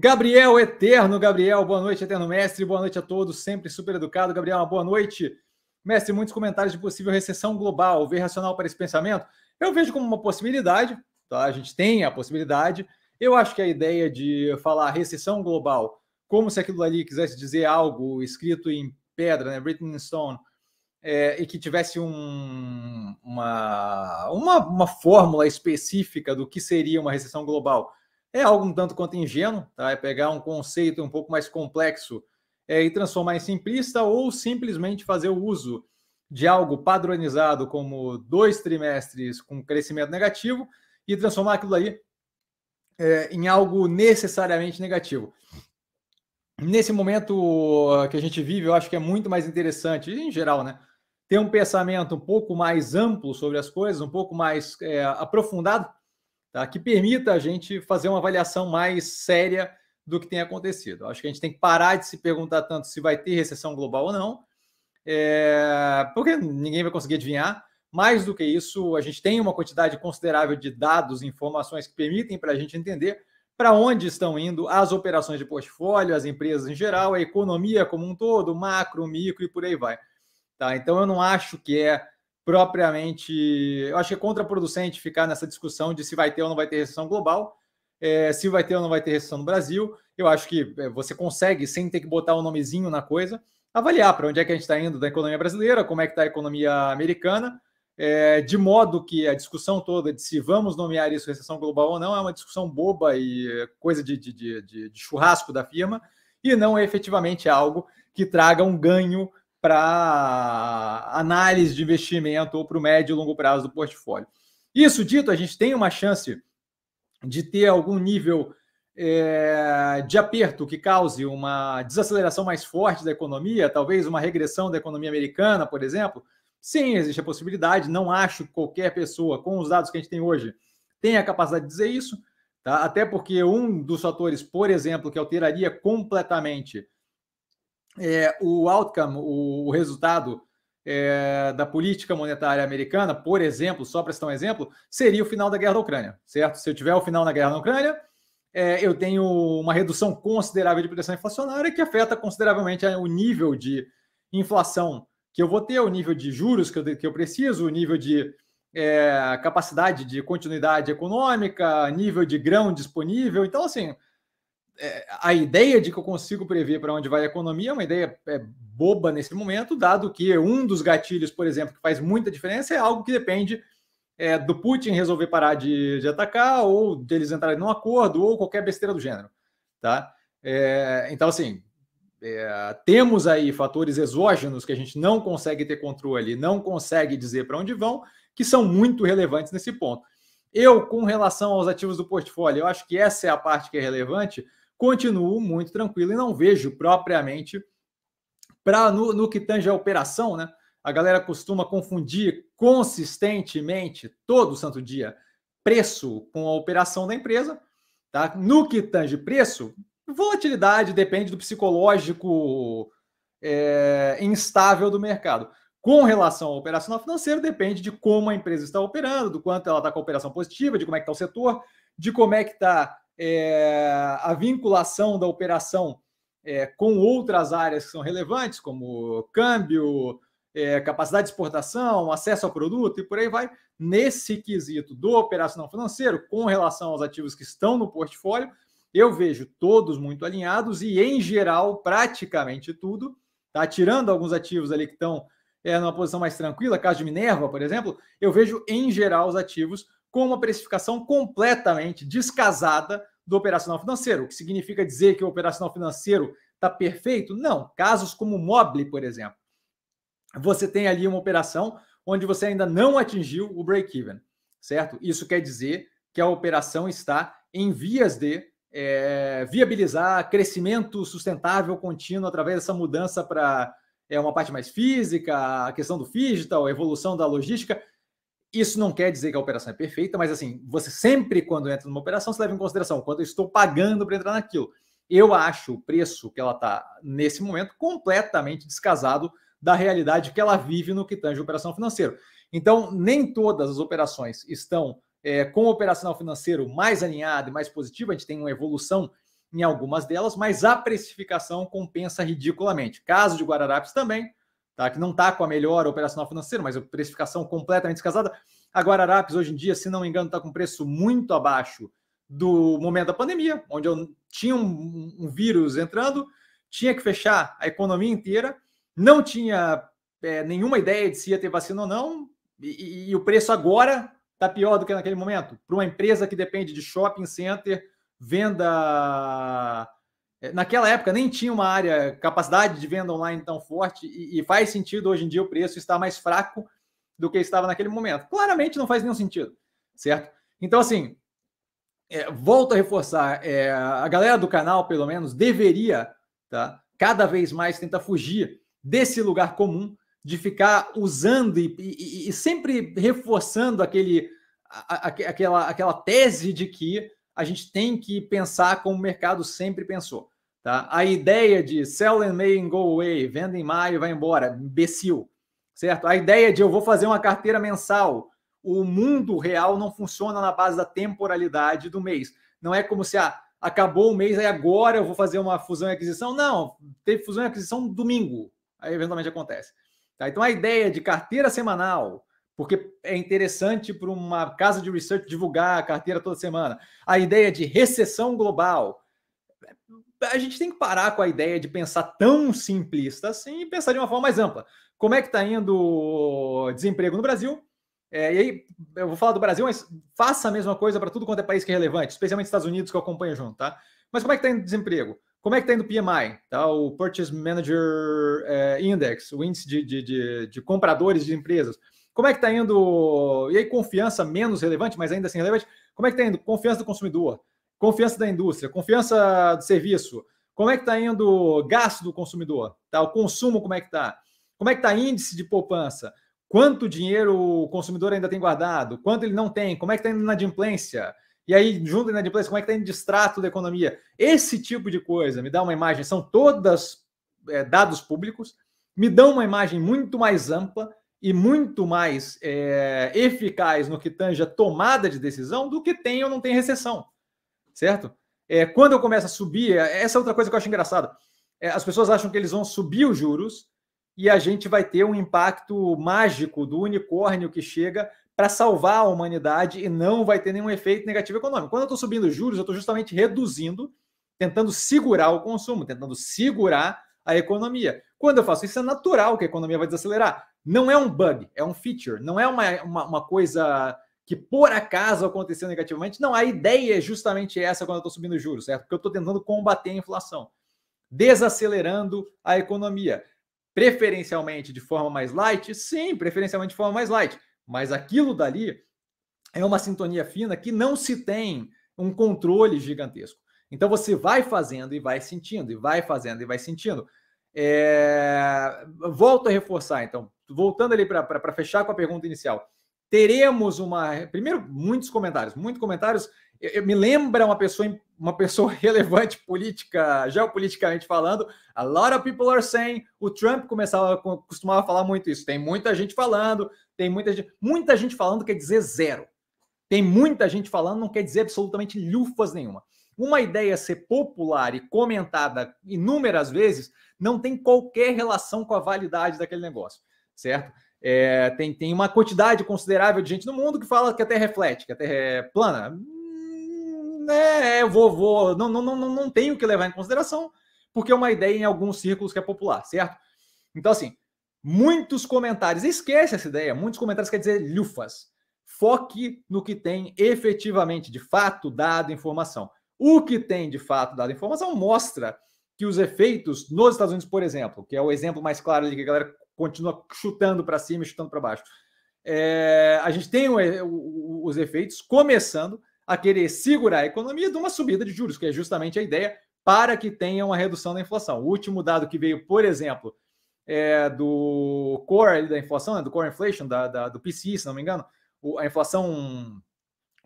Gabriel Eterno, Gabriel, boa noite, Eterno Mestre, boa noite a todos, sempre super educado. Gabriel, uma boa noite. Mestre, muitos comentários de possível recessão global, ver racional para esse pensamento? Eu vejo como uma possibilidade, tá? a gente tem a possibilidade. Eu acho que a ideia de falar recessão global, como se aquilo ali quisesse dizer algo escrito em pedra, né? written in stone, é, e que tivesse um, uma, uma, uma fórmula específica do que seria uma recessão global é algo um tanto quanto ingênuo, tá? É pegar um conceito um pouco mais complexo é, e transformar em simplista ou simplesmente fazer o uso de algo padronizado como dois trimestres com crescimento negativo e transformar aquilo aí é, em algo necessariamente negativo. Nesse momento que a gente vive, eu acho que é muito mais interessante, em geral, né? Ter um pensamento um pouco mais amplo sobre as coisas, um pouco mais é, aprofundado, tá? que permita a gente fazer uma avaliação mais séria do que tem acontecido. Acho que a gente tem que parar de se perguntar tanto se vai ter recessão global ou não, é... porque ninguém vai conseguir adivinhar. Mais do que isso, a gente tem uma quantidade considerável de dados e informações que permitem para a gente entender para onde estão indo as operações de portfólio, as empresas em geral, a economia como um todo, macro, micro e por aí vai. Tá? Então, eu não acho que é propriamente. Eu acho que é contraproducente ficar nessa discussão de se vai ter ou não vai ter recessão global, é, se vai ter ou não vai ter recessão no Brasil. Eu acho que é, você consegue, sem ter que botar o um nomezinho na coisa, avaliar para onde é que a gente está indo da economia brasileira, como é que está a economia americana, é, de modo que a discussão toda de se vamos nomear isso recessão global ou não é uma discussão boba e coisa de, de, de, de churrasco da firma, e não é efetivamente algo que traga um ganho para análise de investimento ou para o médio e longo prazo do portfólio. Isso dito, a gente tem uma chance de ter algum nível é, de aperto que cause uma desaceleração mais forte da economia, talvez uma regressão da economia americana, por exemplo. Sim, existe a possibilidade. Não acho que qualquer pessoa, com os dados que a gente tem hoje, tenha a capacidade de dizer isso. Tá? Até porque um dos fatores, por exemplo, que alteraria completamente é, o outcome, o, o resultado é, da política monetária americana, por exemplo, só para citar um exemplo, seria o final da guerra da Ucrânia, certo? Se eu tiver o final da guerra na Ucrânia, é, eu tenho uma redução considerável de pressão inflacionária que afeta consideravelmente o nível de inflação que eu vou ter, o nível de juros que eu, que eu preciso, o nível de é, capacidade de continuidade econômica, nível de grão disponível. Então, assim, é, a ideia de que eu consigo prever para onde vai a economia é uma ideia é, boba nesse momento, dado que um dos gatilhos, por exemplo, que faz muita diferença é algo que depende é, do Putin resolver parar de, de, atacar, ou deles entrarem num acordo, ou qualquer besteira do gênero. Tá? É, então, assim, é, temos aí fatores exógenos que a gente não consegue ter controle, não consegue dizer para onde vão, que são muito relevantes nesse ponto. Eu, com relação aos ativos do portfólio, eu acho que essa é a parte que é relevante continuo muito tranquilo e não vejo propriamente para no, no que tange a operação, né? A galera costuma confundir consistentemente todo santo dia preço com a operação da empresa, tá? No que tange preço, volatilidade depende do psicológico é, instável do mercado. Com relação ao operacional financeiro, depende de como a empresa está operando, do quanto ela está com a operação positiva, de como é que está o setor, de como é que está é, a vinculação da operação é, com outras áreas que são relevantes, como câmbio, é, capacidade de exportação, acesso ao produto e por aí vai, nesse quesito do operacional financeiro, com relação aos ativos que estão no portfólio, eu vejo todos muito alinhados e, em geral, praticamente tudo, tá? tirando alguns ativos ali que estão é, numa posição mais tranquila, caso de Minerva, por exemplo, eu vejo, em geral, os ativos com uma precificação completamente descasada do operacional financeiro. O que significa dizer que o operacional financeiro está perfeito? Não. Casos como o Mobile, por exemplo. Você tem ali uma operação onde você ainda não atingiu o break-even, certo? Isso quer dizer que a operação está em vias de é, viabilizar crescimento sustentável contínuo através dessa mudança para é, uma parte mais física, a questão do digital, a evolução da logística. Isso não quer dizer que a operação é perfeita, mas assim, você sempre, quando entra numa operação, você leva em consideração quanto eu estou pagando para entrar naquilo. Eu acho o preço que ela está nesse momento completamente descasado da realidade que ela vive no que tange operação financeira. Então, nem todas as operações estão é, com o operacional financeiro mais alinhado e mais positivo, a gente tem uma evolução em algumas delas, mas a precificação compensa ridiculamente. Caso de Guararapes também, tá? que não está com a melhor operacional financeira, mas a precificação completamente descasada. A Guararapes, hoje em dia, se não me engano, está com preço muito abaixo do momento da pandemia, onde eu tinha um, um vírus entrando, tinha que fechar a economia inteira, não tinha é, nenhuma ideia de se ia ter vacina ou não, e, e, e o preço agora está pior do que naquele momento. Para uma empresa que depende de shopping center, venda é, naquela época nem tinha uma área, capacidade de venda online tão forte, e, e faz sentido hoje em dia o preço estar mais fraco do que estava naquele momento. Claramente não faz nenhum sentido, certo? Então, assim, é, volto a reforçar: é, a galera do canal, pelo menos, deveria, tá? Cada vez mais tentar fugir desse lugar comum de ficar usando e, e, e sempre reforçando aquele, a, a, aquela, aquela tese de que a gente tem que pensar como o mercado sempre pensou. Tá? A ideia de sell in May and go away, venda em maio, vai embora, imbecil. Certo? A ideia de eu vou fazer uma carteira mensal. O mundo real não funciona na base da temporalidade do mês. Não é como se ah, acabou o mês, aí agora eu vou fazer uma fusão e aquisição. Não, teve fusão e aquisição domingo. Aí eventualmente acontece. Tá? Então a ideia de carteira semanal, porque é interessante para uma casa de research divulgar a carteira toda semana. A ideia de recessão global. A gente tem que parar com a ideia de pensar tão simplista assim e pensar de uma forma mais ampla. Como é que está indo o desemprego no Brasil? É, e aí, eu vou falar do Brasil, mas faça a mesma coisa para tudo quanto é país que é relevante, especialmente Estados Unidos, que eu acompanho junto, tá? Mas como é que está indo o desemprego? Como é que está indo o PMI, tá? o Purchase Manager é, Index, o índice de, de, de, de compradores de empresas? Como é que está indo? E aí, confiança menos relevante, mas ainda assim relevante. Como é que está indo? Confiança do consumidor, confiança da indústria, confiança do serviço. Como é que está indo gasto do consumidor? Tá? O consumo, como é que está? Como é que está índice de poupança? Quanto dinheiro o consumidor ainda tem guardado? Quanto ele não tem? Como é que está indo na adimplência? E aí, junto na adimplência, como é que está indo distrato da economia? Esse tipo de coisa me dá uma imagem, são todas é, dados públicos, me dão uma imagem muito mais ampla e muito mais é, eficaz no que tange a tomada de decisão do que tem ou não tem recessão, certo? É, quando eu começo a subir, é, essa é outra coisa que eu acho engraçada. É, as pessoas acham que eles vão subir os juros e a gente vai ter um impacto mágico do unicórnio que chega para salvar a humanidade e não vai ter nenhum efeito negativo econômico. Quando eu estou subindo os juros, eu estou justamente reduzindo, tentando segurar o consumo, tentando segurar a economia. Quando eu faço isso, é natural que a economia vai desacelerar. Não é um bug, é um feature, não é uma, uma, uma coisa que por acaso aconteceu negativamente. Não, a ideia é justamente essa quando eu estou subindo juros, certo? Porque eu estou tentando combater a inflação, desacelerando a economia. Preferencialmente de forma mais light? Sim, preferencialmente de forma mais light. Mas aquilo dali é uma sintonia fina que não se tem um controle gigantesco. Então você vai fazendo e vai sentindo, e vai fazendo e vai sentindo. É... Volto a reforçar, então, voltando ali para fechar com a pergunta inicial. Teremos uma. Primeiro, muitos comentários, muitos comentários. Eu, eu me lembra uma pessoa, uma pessoa relevante política, geopoliticamente falando. A lot of people are saying. O Trump começava, costumava falar muito isso. Tem muita gente falando, tem muita gente. Muita gente falando quer dizer zero. Tem muita gente falando, não quer dizer absolutamente lufas nenhuma. Uma ideia ser popular e comentada inúmeras vezes não tem qualquer relação com a validade daquele negócio, certo? É, tem, tem uma quantidade considerável de gente no mundo que fala que a Terra é que a Terra é plana. Hum, né, é, eu vou, vou. Não, não, não, não tenho que levar em consideração, porque é uma ideia em alguns círculos que é popular, certo? Então, assim, muitos comentários, esquece essa ideia, muitos comentários quer dizer lufas. Foque no que tem efetivamente, de fato, dado informação. O que tem de fato dado informação mostra que os efeitos nos Estados Unidos, por exemplo, que é o exemplo mais claro de que a galera continua chutando para cima e chutando para baixo, é, a gente tem o, o, os efeitos começando a querer segurar a economia de uma subida de juros, que é justamente a ideia para que tenha uma redução da inflação. O último dado que veio, por exemplo, é do core da inflação, né, do core inflation, da, da, do PCI, se não me engano, a inflação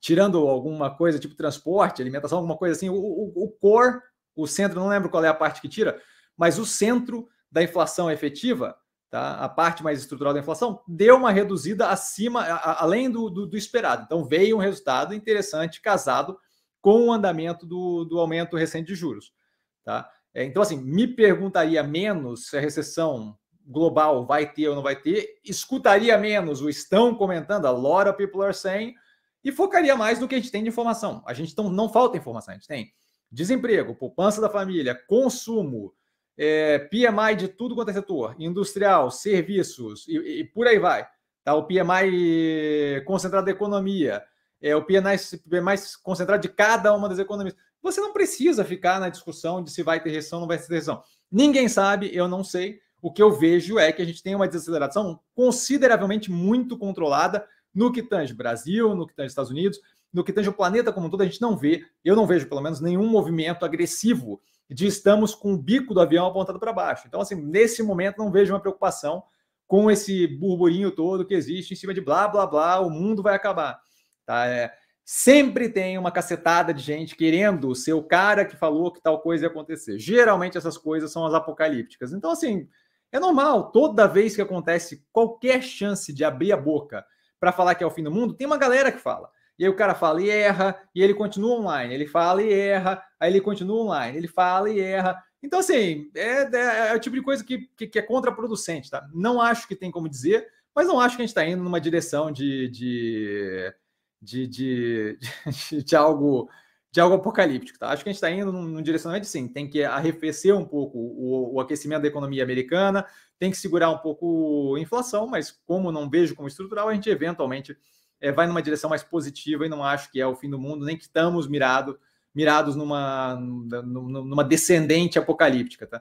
tirando alguma coisa tipo transporte, alimentação, alguma coisa assim, o, o, o core, o centro, não lembro qual é a parte que tira, mas o centro da inflação efetiva, tá? a parte mais estrutural da inflação, deu uma reduzida acima, a, a, além do, do, do, esperado. Então veio um resultado interessante casado com o andamento do, do aumento recente de juros. Tá? É, então, assim, me perguntaria menos se a recessão global vai ter ou não vai ter, escutaria menos o estão comentando, a lot of people are saying, e focaria mais no que a gente tem de informação. A gente não, não falta informação, a gente tem desemprego, poupança da família, consumo, é, PMI de tudo quanto é setor, industrial, serviços e, e por aí vai. Tá? O PMI concentrado da economia, é, o PMI, mais concentrado de cada uma das economias. Você não precisa ficar na discussão de se vai ter recessão ou não vai ter recessão. Ninguém sabe, eu não sei. O que eu vejo é que a gente tem uma desaceleração consideravelmente muito controlada no que tange Brasil, no que tange Estados Unidos, no que tange o planeta como um todo, a gente não vê, eu não vejo pelo menos nenhum movimento agressivo de estamos com o bico do avião apontado para baixo. Então, assim, nesse momento não vejo uma preocupação com esse burburinho todo que existe em cima de blá, blá, blá, o mundo vai acabar. Tá? É, sempre tem uma cacetada de gente querendo ser o cara que falou que tal coisa ia acontecer. Geralmente essas coisas são as apocalípticas. Então, assim, é normal, toda vez que acontece qualquer chance de abrir a boca para falar que é o fim do mundo, tem uma galera que fala. E aí o cara fala e erra, e ele continua online. Ele fala e erra, aí ele continua online. Ele fala e erra. Então, assim, é, é, é o tipo de coisa que, que, que, é contraproducente, tá? Não acho que tem como dizer, mas não acho que a gente está indo numa direção de, de, de, de, de algo de algo apocalíptico. Tá? Acho que a gente está indo num, direcionamento é de sim, tem que arrefecer um pouco o, o, aquecimento da economia americana, tem que segurar um pouco a inflação, mas como não vejo como estrutural, a gente eventualmente é, vai numa direção mais positiva e não acho que é o fim do mundo, nem que estamos mirado, mirados numa, numa descendente apocalíptica. Tá?